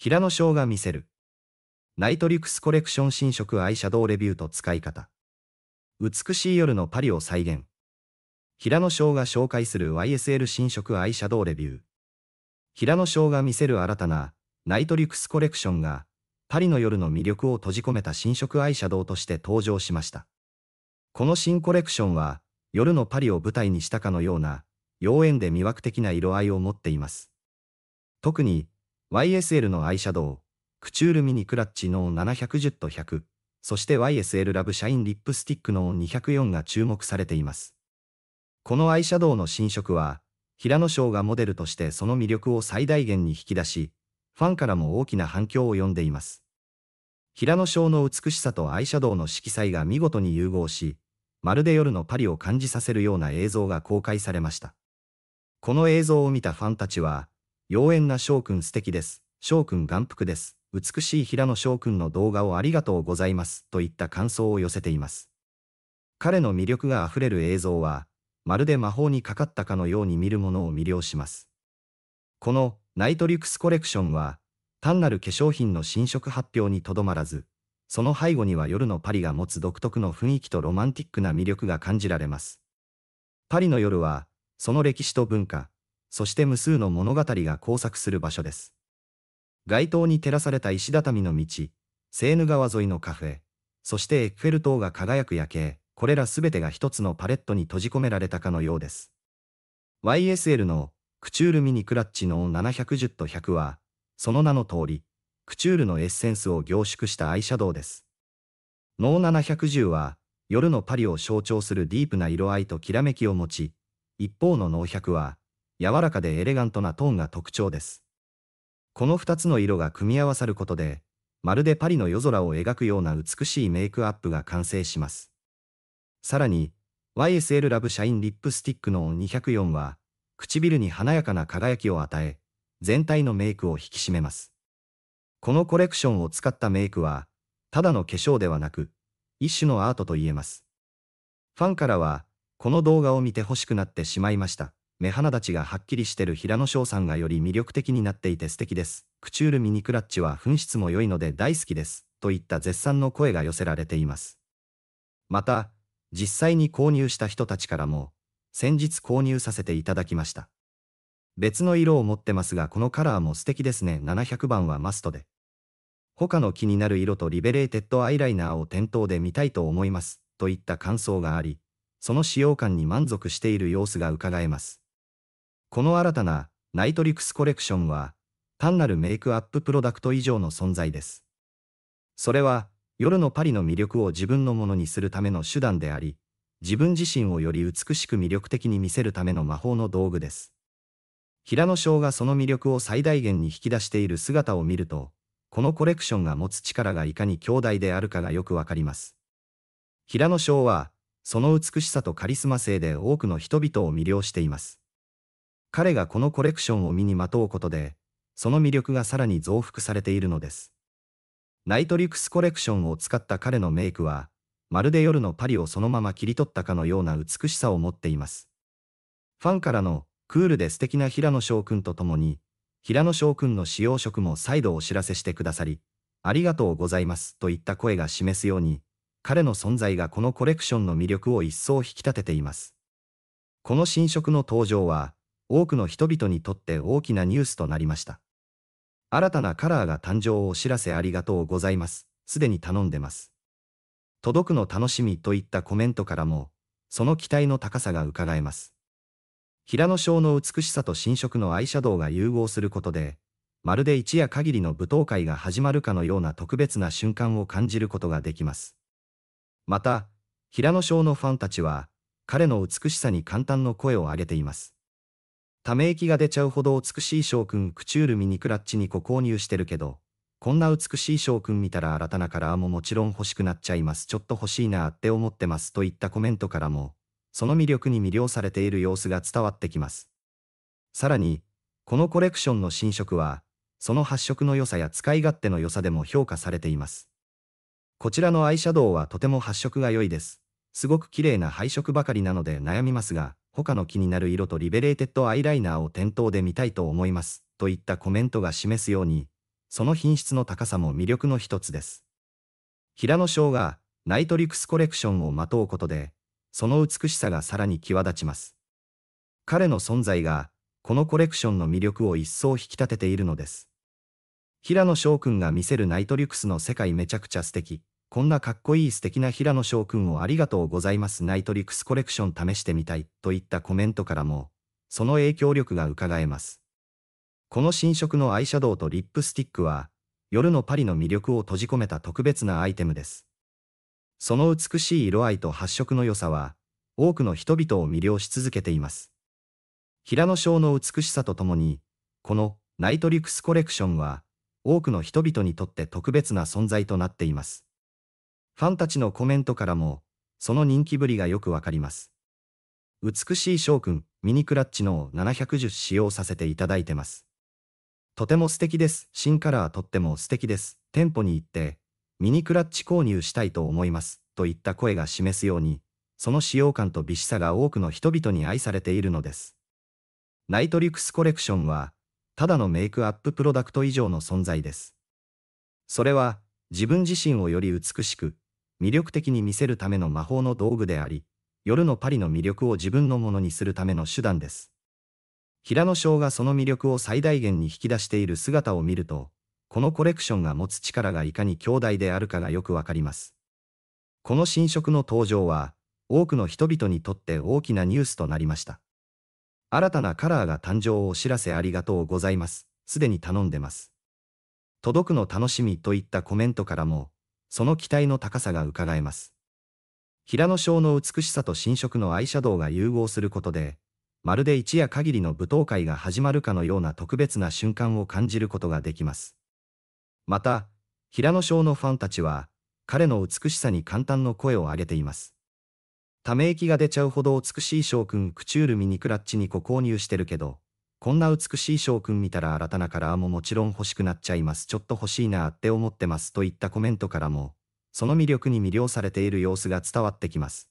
平野翔が見せる。ナイトリクスコレクション新色アイシャドウレビューと使い方。美しい夜のパリを再現。平野翔が紹介する YSL 新色アイシャドウレビュー。平野翔が見せる新たなナイトリクスコレクションがパリの夜の魅力を閉じ込めた新色アイシャドウとして登場しました。この新コレクションは夜のパリを舞台にしたかのような妖艶で魅惑的な色合いを持っています。特に YSL のアイシャドウ、クチュールミニクラッチの710と100、そして YSL ラブシャインリップスティックの204が注目されています。このアイシャドウの新色は、平野翔がモデルとしてその魅力を最大限に引き出し、ファンからも大きな反響を呼んでいます。平野翔の美しさとアイシャドウの色彩が見事に融合し、まるで夜のパリを感じさせるような映像が公開されました。この映像を見たファンたちは、妖艶な翔くん素敵です。翔くん眼福です。美しい平野翔くんの動画をありがとうございます。といった感想を寄せています。彼の魅力が溢れる映像は、まるで魔法にかかったかのように見るものを魅了します。このナイトリュクスコレクションは、単なる化粧品の新色発表にとどまらず、その背後には夜のパリが持つ独特の雰囲気とロマンティックな魅力が感じられます。パリの夜は、その歴史と文化、そして無数の物語が交錯する場所です。街灯に照らされた石畳の道、セーヌ川沿いのカフェ、そしてエッフェル塔が輝く夜景、これらすべてが一つのパレットに閉じ込められたかのようです。YSL のクチュールミニクラッチの710と100は、その名の通り、クチュールのエッセンスを凝縮したアイシャドウです。ノー710は、夜のパリを象徴するディープな色合いときらめきを持ち、一方のノー100は、柔らかでエレガントなトーンが特徴です。この2つの色が組み合わさることで、まるでパリの夜空を描くような美しいメイクアップが完成します。さらに、YSL ラブシャインリップスティックの204は、唇に華やかな輝きを与え、全体のメイクを引き締めます。このコレクションを使ったメイクは、ただの化粧ではなく、一種のアートと言えます。ファンからは、この動画を見て欲しくなってしまいました。目鼻立ちがはっきりしてる平野翔さんがより魅力的になっていて素敵です。クチュールミニクラッチは紛失も良いので大好きです。といった絶賛の声が寄せられています。また、実際に購入した人たちからも、先日購入させていただきました。別の色を持ってますがこのカラーも素敵ですね。700番はマストで。他の気になる色とリベレーテッドアイライナーを店頭で見たいと思います。といった感想があり、その使用感に満足している様子がうかがえます。この新たなナイトリクスコレクションは単なるメイクアッププロダクト以上の存在です。それは夜のパリの魅力を自分のものにするための手段であり、自分自身をより美しく魅力的に見せるための魔法の道具です。平野翔がその魅力を最大限に引き出している姿を見ると、このコレクションが持つ力がいかに強大であるかがよくわかります。平野翔は、その美しさとカリスマ性で多くの人々を魅了しています。彼がこのコレクションを身にまとうことで、その魅力がさらに増幅されているのです。ナイトリクスコレクションを使った彼のメイクは、まるで夜のパリをそのまま切り取ったかのような美しさを持っています。ファンからのクールで素敵な平野翔くんと共に、平野翔くんの使用色も再度お知らせしてくださり、ありがとうございますといった声が示すように、彼の存在がこのコレクションの魅力を一層引き立てています。この新色の登場は、多くの人々にとって大きなニュースとなりました。新たなカラーが誕生をお知らせありがとうございます。すでに頼んでます。届くの楽しみといったコメントからも、その期待の高さが伺えます。平野翔の美しさと新色のアイシャドウが融合することで、まるで一夜限りの舞踏会が始まるかのような特別な瞬間を感じることができます。また、平野翔のファンたちは、彼の美しさに簡単の声を上げています。ため息が出ちゃうほど美しい翔くんクチュールミニクラッチ2個購入してるけど、こんな美しい翔くん見たら新たなカラーももちろん欲しくなっちゃいます。ちょっと欲しいなって思ってますといったコメントからも、その魅力に魅了されている様子が伝わってきます。さらに、このコレクションの新色は、その発色の良さや使い勝手の良さでも評価されています。こちらのアイシャドウはとても発色が良いです。すごく綺麗な配色ばかりなので悩みますが、他の気になる色とリベレーテッドアイライナーを店頭で見たいと思います、といったコメントが示すように、その品質の高さも魅力の一つです。平野翔が、ナイトリクスコレクションをまとうことで、その美しさがさらに際立ちます。彼の存在が、このコレクションの魅力を一層引き立てているのです。平野翔くんが見せるナイトリクスの世界めちゃくちゃ素敵。こんなかっこいい素敵な平野翔くんをありがとうございますナイトリクスコレクション試してみたいといったコメントからも、その影響力が伺えます。この新色のアイシャドウとリップスティックは、夜のパリの魅力を閉じ込めた特別なアイテムです。その美しい色合いと発色の良さは、多くの人々を魅了し続けています。平野翔の美しさとともに、このナイトリクスコレクションは、多くの人々にとって特別な存在となっています。ファンたちのコメントからも、その人気ぶりがよくわかります。美しい翔くん、ミニクラッチの710使用させていただいてます。とても素敵です。新カラーとっても素敵です。店舗に行って、ミニクラッチ購入したいと思います。といった声が示すように、その使用感と美しさが多くの人々に愛されているのです。ナイトリクスコレクションは、ただのメイクアッププロダクト以上の存在です。それは、自分自身をより美しく、魅力的に見せるための魔法の道具であり、夜のパリの魅力を自分のものにするための手段です。平野翔がその魅力を最大限に引き出している姿を見ると、このコレクションが持つ力がいかに強大であるかがよくわかります。この新色の登場は、多くの人々にとって大きなニュースとなりました。新たなカラーが誕生をお知らせありがとうございます。すでに頼んでます。届くの楽しみといったコメントからも、その期待の高さが伺えます。平野翔の美しさと新色のアイシャドウが融合することで、まるで一夜限りの舞踏会が始まるかのような特別な瞬間を感じることができます。また、平野翔のファンたちは、彼の美しさに簡単の声を上げています。ため息が出ちゃうほど美しい翔くんクチュールミニクラッチにご購入してるけど、こんな美しい翔くん見たら新たなカラーももちろん欲しくなっちゃいます。ちょっと欲しいなって思ってますといったコメントからも、その魅力に魅了されている様子が伝わってきます。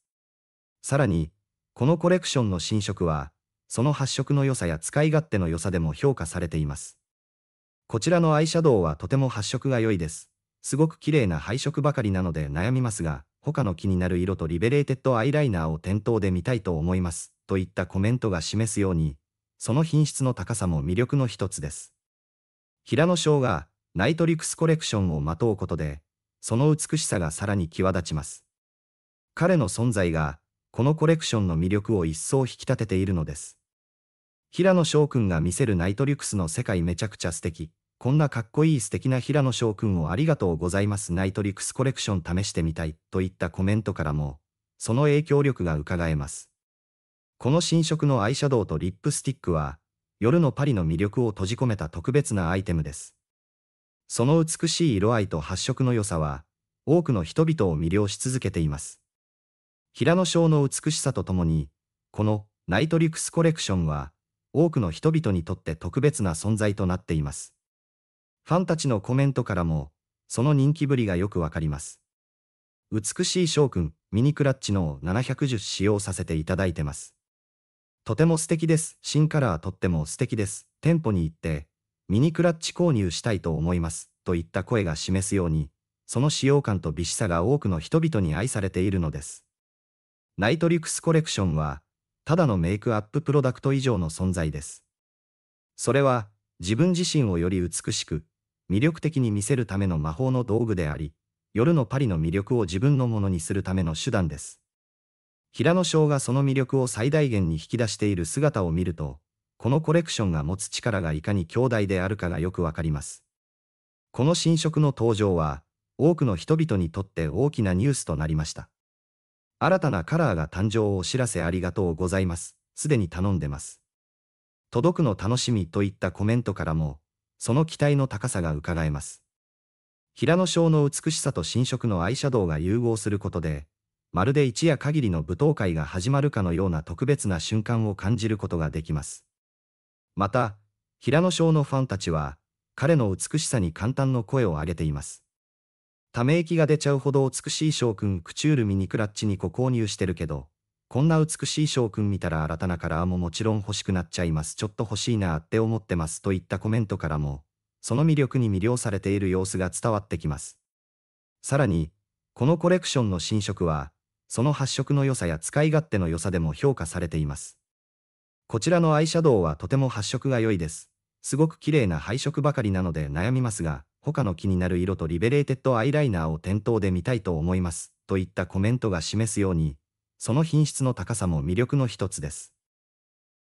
さらに、このコレクションの新色は、その発色の良さや使い勝手の良さでも評価されています。こちらのアイシャドウはとても発色が良いです。すごく綺麗な配色ばかりなので悩みますが、他の気になる色とリベレーテッドアイライナーを店頭で見たいと思います。といったコメントが示すように、その品質の高さも魅力の一つです。平野翔がナイトリクスコレクションをまとうことで、その美しさがさらに際立ちます。彼の存在が、このコレクションの魅力を一層引き立てているのです。平野翔くんが見せるナイトリクスの世界めちゃくちゃ素敵。こんなかっこいい素敵な平野翔くんをありがとうございますナイトリクスコレクション試してみたいといったコメントからも、その影響力が伺えます。この新色のアイシャドウとリップスティックは、夜のパリの魅力を閉じ込めた特別なアイテムです。その美しい色合いと発色の良さは、多くの人々を魅了し続けています。平野章の美しさとともに、このナイトリクスコレクションは、多くの人々にとって特別な存在となっています。ファンたちのコメントからも、その人気ぶりがよくわかります。美しい将君、ミニクラッチのを710使用させていただいてます。とても素敵です。新カラーとっても素敵です。店舗に行って、ミニクラッチ購入したいと思います。といった声が示すように、その使用感と美しさが多くの人々に愛されているのです。ナイトリクスコレクションは、ただのメイクアッププロダクト以上の存在です。それは、自分自身をより美しく、魅力的に見せるための魔法の道具であり、夜のパリの魅力を自分のものにするための手段です。平野翔がその魅力を最大限に引き出している姿を見ると、このコレクションが持つ力がいかに兄弟であるかがよくわかります。この新色の登場は、多くの人々にとって大きなニュースとなりました。新たなカラーが誕生をお知らせありがとうございます。すでに頼んでます。届くの楽しみといったコメントからも、その期待の高さが伺えます。平野翔の美しさと新色のアイシャドウが融合することで、まるで一夜限りの舞踏会が始まるかのような特別な瞬間を感じることができます。また、平野翔のファンたちは、彼の美しさに簡単の声を上げています。ため息が出ちゃうほど美しい翔くんクチュールミニクラッチにご購入してるけど、こんな美しい翔くん見たら新たなカラーももちろん欲しくなっちゃいます。ちょっと欲しいなって思ってますといったコメントからも、その魅力に魅了されている様子が伝わってきます。さらに、このコレクションの新色は、その発色の良さや使い勝手の良さでも評価されています。こちらのアイシャドウはとても発色が良いです。すごく綺麗な配色ばかりなので悩みますが、他の気になる色とリベレーテッドアイライナーを店頭で見たいと思います、といったコメントが示すように、その品質の高さも魅力の一つです。